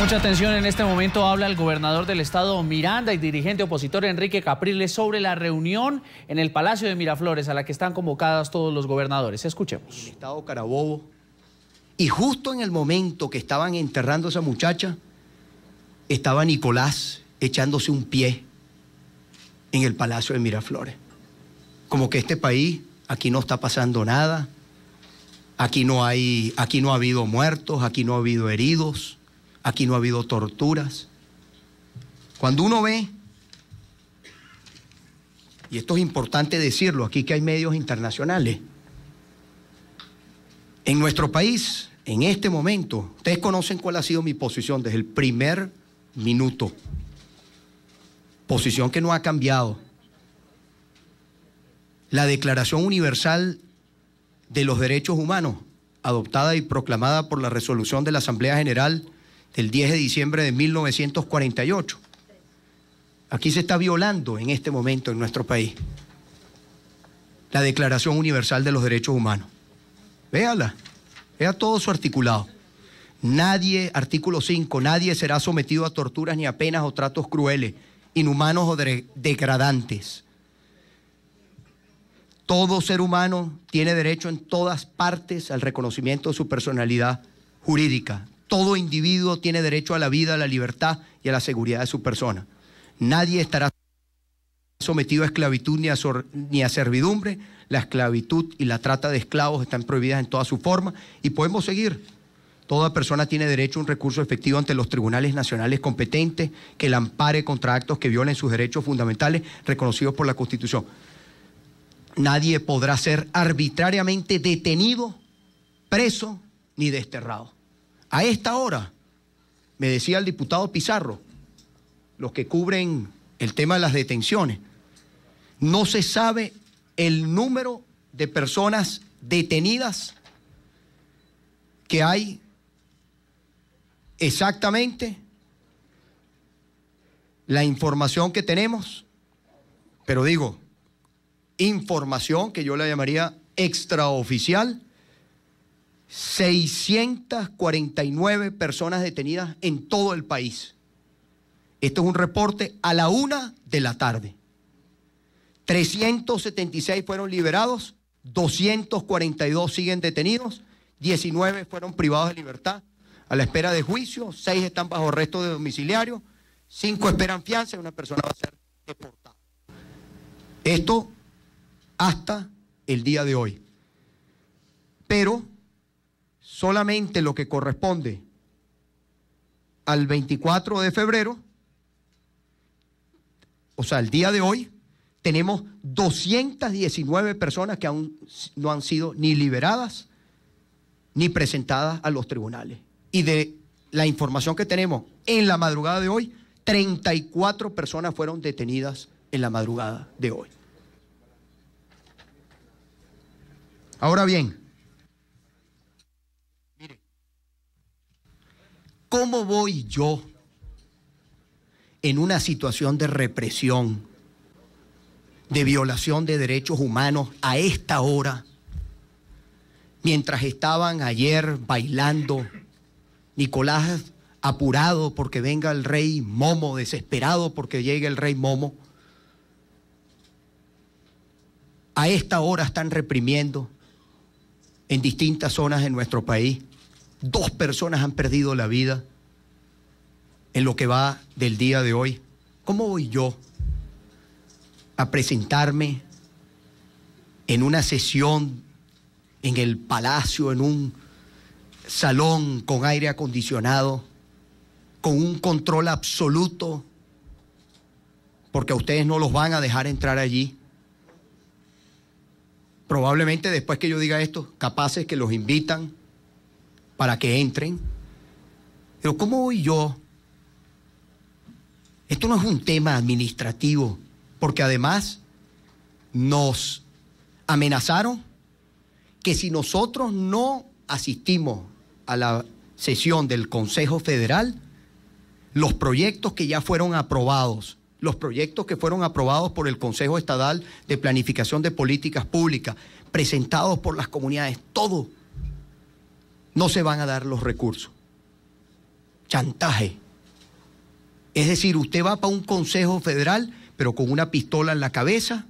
Mucha atención en este momento habla el gobernador del estado Miranda y dirigente opositor Enrique Capriles sobre la reunión en el Palacio de Miraflores a la que están convocadas todos los gobernadores. Escuchemos. estado Carabobo. Y justo en el momento que estaban enterrando a esa muchacha, estaba Nicolás echándose un pie en el Palacio de Miraflores. Como que este país, aquí no está pasando nada, aquí no, hay, aquí no ha habido muertos, aquí no ha habido heridos Aquí no ha habido torturas. Cuando uno ve, y esto es importante decirlo, aquí que hay medios internacionales, en nuestro país, en este momento, ustedes conocen cuál ha sido mi posición desde el primer minuto, posición que no ha cambiado. La Declaración Universal de los Derechos Humanos, adoptada y proclamada por la resolución de la Asamblea General ...el 10 de diciembre de 1948. Aquí se está violando en este momento en nuestro país la Declaración Universal de los Derechos Humanos. Véala, vea todo su articulado. Nadie, artículo 5, nadie será sometido a torturas ni a penas o tratos crueles, inhumanos o degradantes. Todo ser humano tiene derecho en todas partes al reconocimiento de su personalidad jurídica, todo individuo tiene derecho a la vida, a la libertad y a la seguridad de su persona. Nadie estará sometido a esclavitud ni a, servidumbre. La esclavitud y la trata de esclavos están prohibidas en toda su forma y podemos seguir. Toda persona tiene derecho a un recurso efectivo ante los tribunales nacionales competentes que la ampare contra actos que violen sus derechos fundamentales reconocidos por la Constitución. Nadie podrá ser arbitrariamente detenido, preso ni desterrado. A esta hora, me decía el diputado Pizarro, los que cubren el tema de las detenciones, no se sabe el número de personas detenidas que hay exactamente. La información que tenemos, pero digo, información que yo la llamaría extraoficial, 649 personas detenidas en todo el país. Esto es un reporte a la una de la tarde. 376 fueron liberados, 242 siguen detenidos, 19 fueron privados de libertad a la espera de juicio, 6 están bajo arresto de domiciliario, 5 esperan fianza y una persona va a ser deportada. Esto hasta el día de hoy. Pero solamente lo que corresponde al 24 de febrero, o sea, el día de hoy, tenemos 219 personas que aún no han sido ni liberadas ni presentadas a los tribunales. Y de la información que tenemos en la madrugada de hoy, 34 personas fueron detenidas en la madrugada de hoy. Ahora bien, ¿Cómo voy yo en una situación de represión, de violación de derechos humanos a esta hora, mientras estaban ayer bailando, Nicolás apurado porque venga el rey Momo, desesperado porque llegue el rey Momo, a esta hora están reprimiendo en distintas zonas de nuestro país Dos personas han perdido la vida en lo que va del día de hoy. ¿Cómo voy yo a presentarme en una sesión en el palacio, en un salón con aire acondicionado, con un control absoluto, porque a ustedes no los van a dejar entrar allí? Probablemente después que yo diga esto, capaces que los invitan para que entren. Pero ¿cómo voy yo? Esto no es un tema administrativo, porque además nos amenazaron que si nosotros no asistimos a la sesión del Consejo Federal, los proyectos que ya fueron aprobados, los proyectos que fueron aprobados por el Consejo Estatal de Planificación de Políticas Públicas, presentados por las comunidades, todo no se van a dar los recursos. Chantaje. Es decir, usted va para un Consejo Federal, pero con una pistola en la cabeza,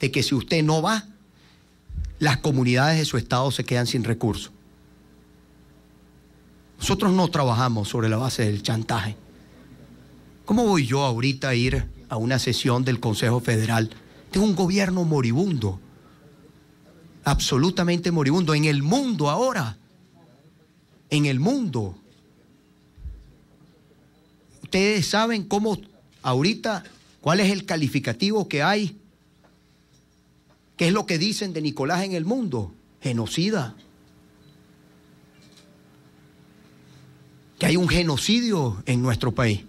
de que si usted no va, las comunidades de su estado se quedan sin recursos. Nosotros no trabajamos sobre la base del chantaje. ¿Cómo voy yo ahorita a ir a una sesión del Consejo Federal? Tengo un gobierno moribundo, absolutamente moribundo, en el mundo ahora en el mundo. Ustedes saben cómo ahorita, cuál es el calificativo que hay, qué es lo que dicen de Nicolás en el mundo, genocida. Que hay un genocidio en nuestro país.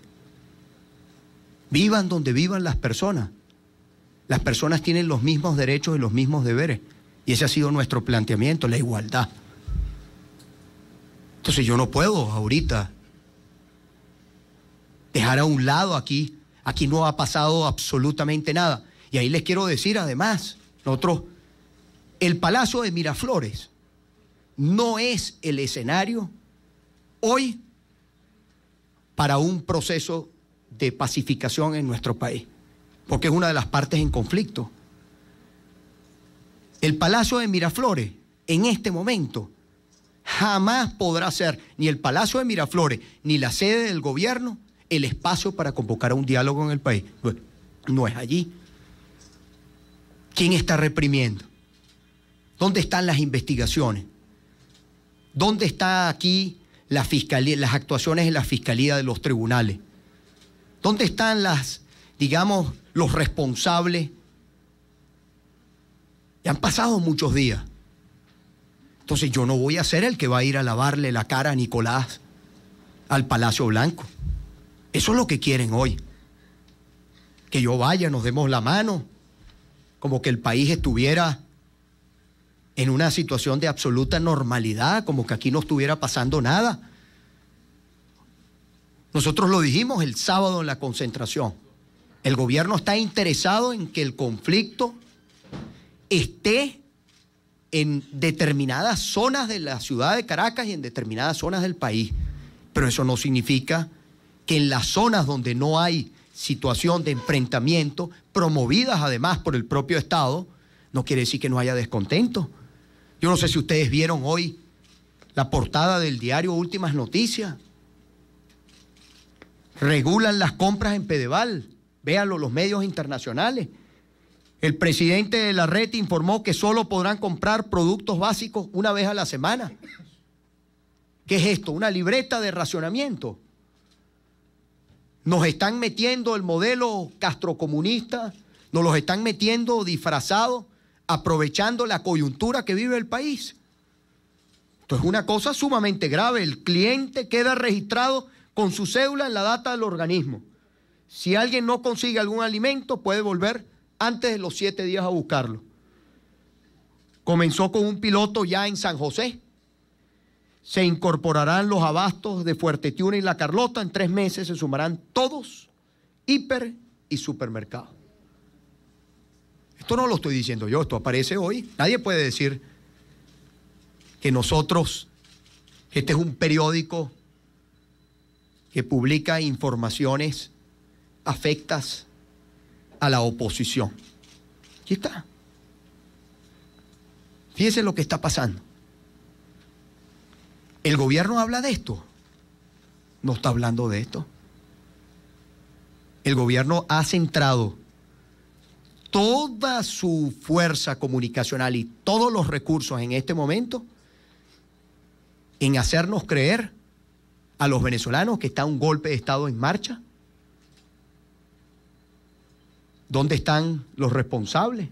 Vivan donde vivan las personas. Las personas tienen los mismos derechos y los mismos deberes. Y ese ha sido nuestro planteamiento, la igualdad. Entonces yo no puedo ahorita dejar a un lado aquí. Aquí no ha pasado absolutamente nada. Y ahí les quiero decir además, nosotros, el Palacio de Miraflores no es el escenario hoy para un proceso de pacificación en nuestro país, porque es una de las partes en conflicto. El Palacio de Miraflores, en este momento, jamás podrá ser ni el Palacio de Miraflores ni la sede del gobierno el espacio para convocar a un diálogo en el país. no es allí. ¿Quién está reprimiendo? ¿Dónde están las investigaciones? ¿Dónde está aquí la las actuaciones de la fiscalía de los tribunales? ¿Dónde están las, digamos, los responsables? Ya han pasado muchos días. Entonces yo no voy a ser el que va a ir a lavarle la cara a Nicolás al Palacio Blanco. Eso es lo que quieren hoy. Que yo vaya, nos demos la mano, como que el país estuviera en una situación de absoluta normalidad, como que aquí no estuviera pasando nada. Nosotros lo dijimos el sábado en la concentración. El gobierno está interesado en que el conflicto esté en determinadas zonas de la ciudad de Caracas y en determinadas zonas del país. Pero eso no significa que en las zonas donde no hay situación de enfrentamiento, promovidas además por el propio Estado, no quiere decir que no haya descontento. Yo no sé si ustedes vieron hoy la portada del diario Últimas Noticias. Regulan las compras en Pedeval, véanlo los medios internacionales. El presidente de la red informó que solo podrán comprar productos básicos una vez a la semana. ¿Qué es esto? Una libreta de racionamiento. Nos están metiendo el modelo castrocomunista, nos los están metiendo disfrazados, aprovechando la coyuntura que vive el país. Esto es una cosa sumamente grave. El cliente queda registrado con su cédula en la data del organismo. Si alguien no consigue algún alimento, puede volver antes de los siete días a buscarlo. Comenzó con un piloto ya en San José. Se incorporarán los abastos de Fuerte Tiuna y La Carlota. En tres meses se sumarán todos, hiper y supermercado. Esto no lo estoy diciendo yo, esto aparece hoy. Nadie puede decir que nosotros, este es un periódico que publica informaciones afectas a la oposición. Aquí está. Fíjense lo que está pasando. El gobierno habla de esto. No está hablando de esto. El gobierno ha centrado toda su fuerza comunicacional y todos los recursos en este momento en hacernos creer a los venezolanos que está un golpe de Estado en marcha, ¿Dónde están los responsables?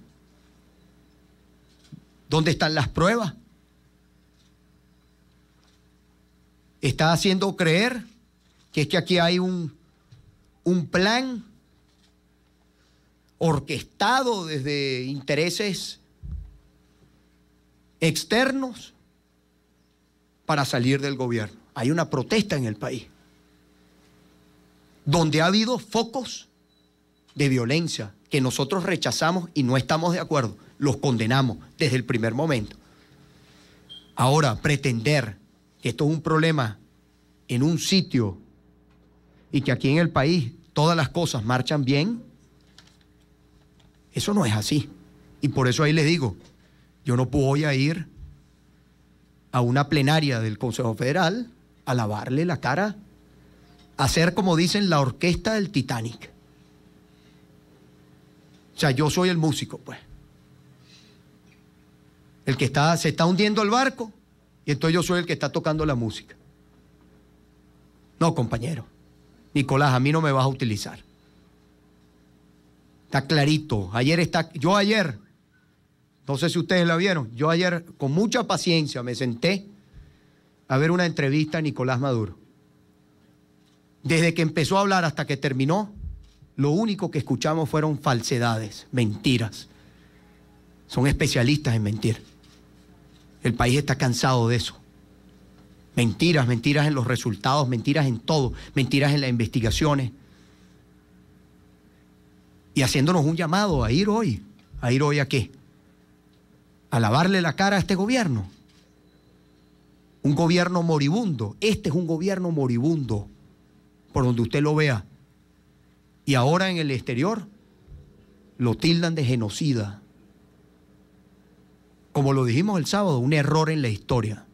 ¿Dónde están las pruebas? Está haciendo creer que es que aquí hay un, un plan orquestado desde intereses externos para salir del gobierno. Hay una protesta en el país, donde ha habido focos de violencia que nosotros rechazamos y no estamos de acuerdo, los condenamos desde el primer momento. Ahora, pretender que esto es un problema en un sitio y que aquí en el país todas las cosas marchan bien, eso no es así. Y por eso ahí les digo, yo no voy a ir a una plenaria del Consejo Federal a lavarle la cara, a hacer como dicen la orquesta del Titanic. O sea, yo soy el músico, pues. El que está, se está hundiendo el barco y entonces yo soy el que está tocando la música. No, compañero. Nicolás, a mí no me vas a utilizar. Está clarito. Ayer está, yo ayer, no sé si ustedes la vieron, yo ayer con mucha paciencia me senté a ver una entrevista a Nicolás Maduro. Desde que empezó a hablar hasta que terminó, lo único que escuchamos fueron falsedades, mentiras. Son especialistas en mentir. El país está cansado de eso. Mentiras, mentiras en los resultados, mentiras en todo, mentiras en las investigaciones. Y haciéndonos un llamado a ir hoy. ¿A ir hoy a qué? A lavarle la cara a este gobierno. Un gobierno moribundo. Este es un gobierno moribundo. Por donde usted lo vea. Y ahora en el exterior lo tildan de genocida. Como lo dijimos el sábado, un error en la historia.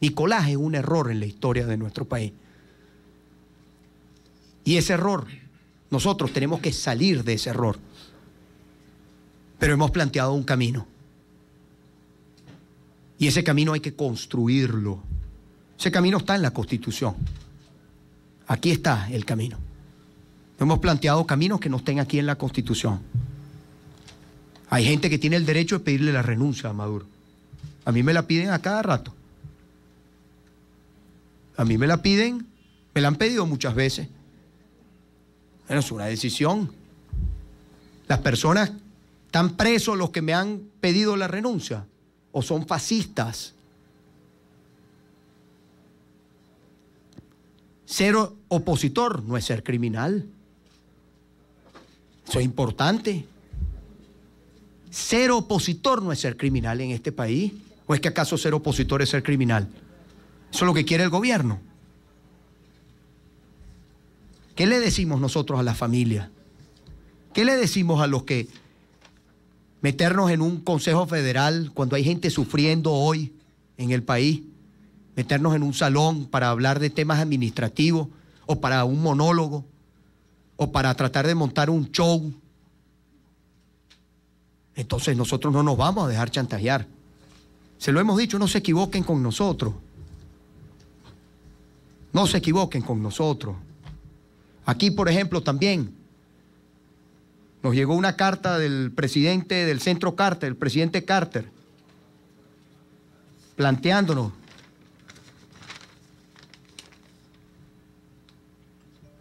Nicolás es un error en la historia de nuestro país. Y ese error, nosotros tenemos que salir de ese error. Pero hemos planteado un camino. Y ese camino hay que construirlo. Ese camino está en la Constitución. Aquí está el camino. Hemos planteado caminos que no estén aquí en la Constitución. Hay gente que tiene el derecho de pedirle la renuncia a Maduro. A mí me la piden a cada rato. A mí me la piden, me la han pedido muchas veces. Bueno, es una decisión. Las personas están presos los que me han pedido la renuncia o son fascistas. Ser opositor no es ser criminal. Eso es importante. Ser opositor no es ser criminal en este país. ¿O es que acaso ser opositor es ser criminal? Eso es lo que quiere el gobierno. ¿Qué le decimos nosotros a la familia? ¿Qué le decimos a los que meternos en un Consejo Federal cuando hay gente sufriendo hoy en el país? Meternos en un salón para hablar de temas administrativos o para un monólogo o para tratar de montar un show. Entonces nosotros no nos vamos a dejar chantajear. Se lo hemos dicho, no se equivoquen con nosotros. No se equivoquen con nosotros. Aquí, por ejemplo, también nos llegó una carta del presidente del centro Carter, el presidente Carter, planteándonos.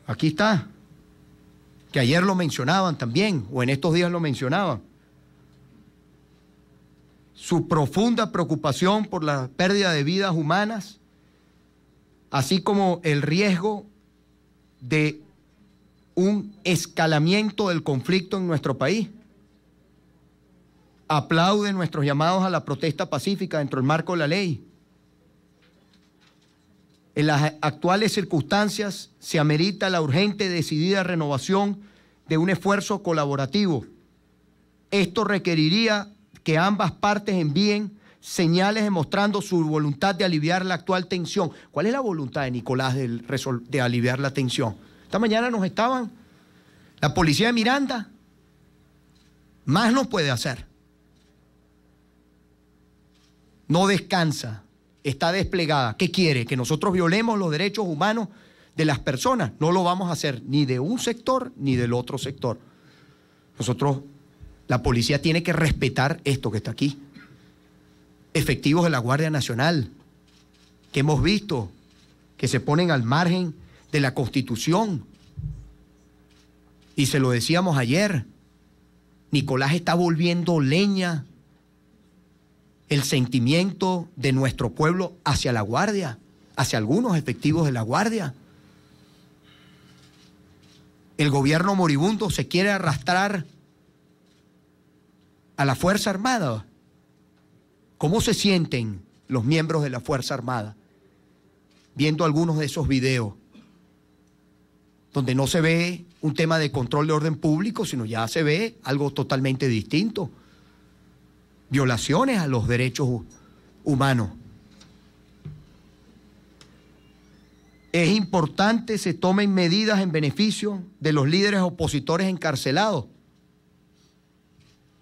Aquí está que ayer lo mencionaban también, o en estos días lo mencionaban. Su profunda preocupación por la pérdida de vidas humanas, así como el riesgo de un escalamiento del conflicto en nuestro país. Aplaude nuestros llamados a la protesta pacífica dentro del marco de la ley en las actuales circunstancias se amerita la urgente y decidida renovación de un esfuerzo colaborativo. Esto requeriría que ambas partes envíen señales demostrando su voluntad de aliviar la actual tensión. ¿Cuál es la voluntad de Nicolás de, aliviar la tensión? Esta mañana nos estaban la policía de Miranda. Más no puede hacer. No descansa está desplegada. ¿Qué quiere? Que nosotros violemos los derechos humanos de las personas. No lo vamos a hacer ni de un sector ni del otro sector. Nosotros, la policía tiene que respetar esto que está aquí. Efectivos de la Guardia Nacional, que hemos visto, que se ponen al margen de la Constitución. Y se lo decíamos ayer, Nicolás está volviendo leña el sentimiento de nuestro pueblo hacia la Guardia, hacia algunos efectivos de la Guardia. El gobierno moribundo se quiere arrastrar a la Fuerza Armada. ¿Cómo se sienten los miembros de la Fuerza Armada viendo algunos de esos videos? donde no se ve un tema de control de orden público, sino ya se ve algo totalmente distinto violaciones a los derechos humanos. Es importante que se tomen medidas en beneficio de los líderes opositores encarcelados.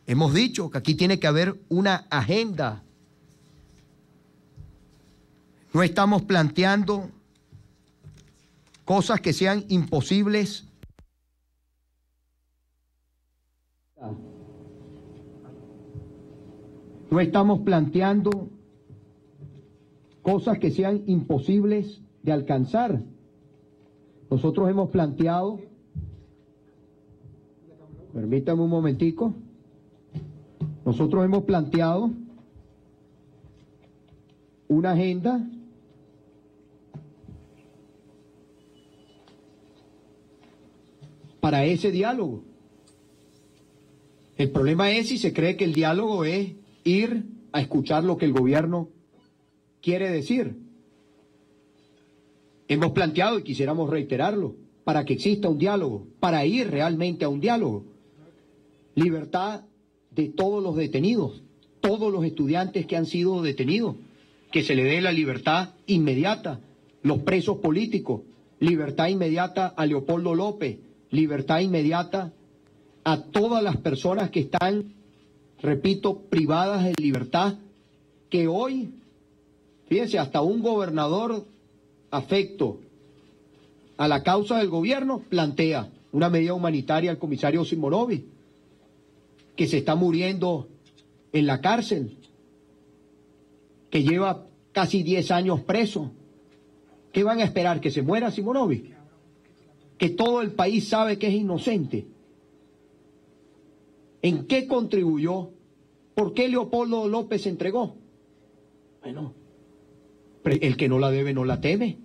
Hemos dicho que aquí tiene que haber una agenda. No estamos planteando cosas que sean imposibles No estamos planteando cosas que sean imposibles de alcanzar. Nosotros hemos planteado, permítame un momentico, nosotros hemos planteado una agenda para ese diálogo. El problema es si se cree que el diálogo es ir a escuchar lo que el gobierno quiere decir. Hemos planteado y quisiéramos reiterarlo, para que exista un diálogo, para ir realmente a un diálogo. Libertad de todos los detenidos, todos los estudiantes que han sido detenidos, que se le dé la libertad inmediata, los presos políticos, libertad inmediata a Leopoldo López, libertad inmediata a todas las personas que están repito, privadas de libertad, que hoy, fíjense, hasta un gobernador afecto a la causa del gobierno plantea una medida humanitaria al comisario Simonovi, que se está muriendo en la cárcel, que lleva casi 10 años preso. ¿Qué van a esperar? ¿Que se muera Simonovi? Que todo el país sabe que es inocente. ¿En qué contribuyó ¿Por qué Leopoldo López se entregó? Bueno, el que no la debe no la teme.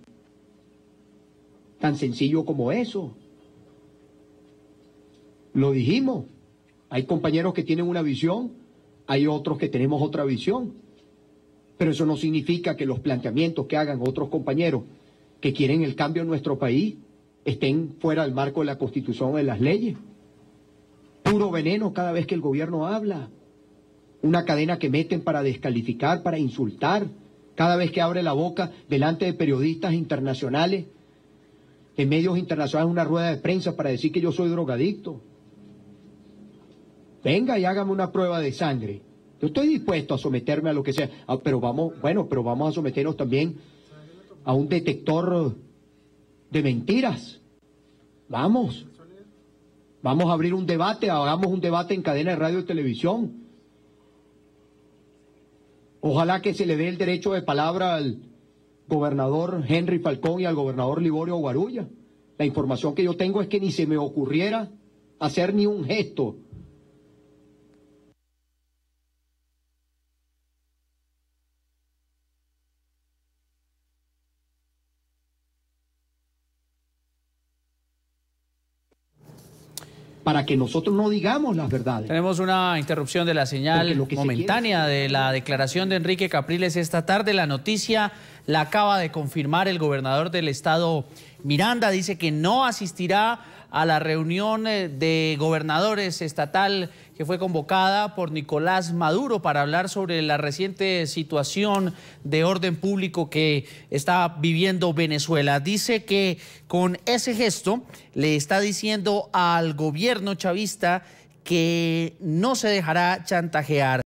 Tan sencillo como eso. Lo dijimos. Hay compañeros que tienen una visión, hay otros que tenemos otra visión. Pero eso no significa que los planteamientos que hagan otros compañeros que quieren el cambio en nuestro país estén fuera del marco de la Constitución o de las leyes. Puro veneno cada vez que el gobierno habla una cadena que meten para descalificar, para insultar, cada vez que abre la boca delante de periodistas internacionales, en medios internacionales, una rueda de prensa para decir que yo soy drogadicto. Venga y hágame una prueba de sangre. Yo estoy dispuesto a someterme a lo que sea, ah, pero vamos, bueno, pero vamos a someternos también a un detector de mentiras. Vamos. Vamos a abrir un debate, hagamos un debate en cadena de radio y televisión. Ojalá que se le dé el derecho de palabra al gobernador Henry Falcón y al gobernador Liborio Guarulla. La información que yo tengo es que ni se me ocurriera hacer ni un gesto para que nosotros no digamos las verdades. Tenemos una interrupción de la señal momentánea de la declaración de Enrique Capriles esta tarde. La noticia la acaba de confirmar el gobernador del estado Miranda. Dice que no asistirá a la reunión eh, de gobernadores estatal que fue convocada por Nicolás Maduro para hablar sobre la reciente situación de orden público que está viviendo Venezuela. Dice que con ese gesto le está diciendo al gobierno chavista que no se dejará chantajear.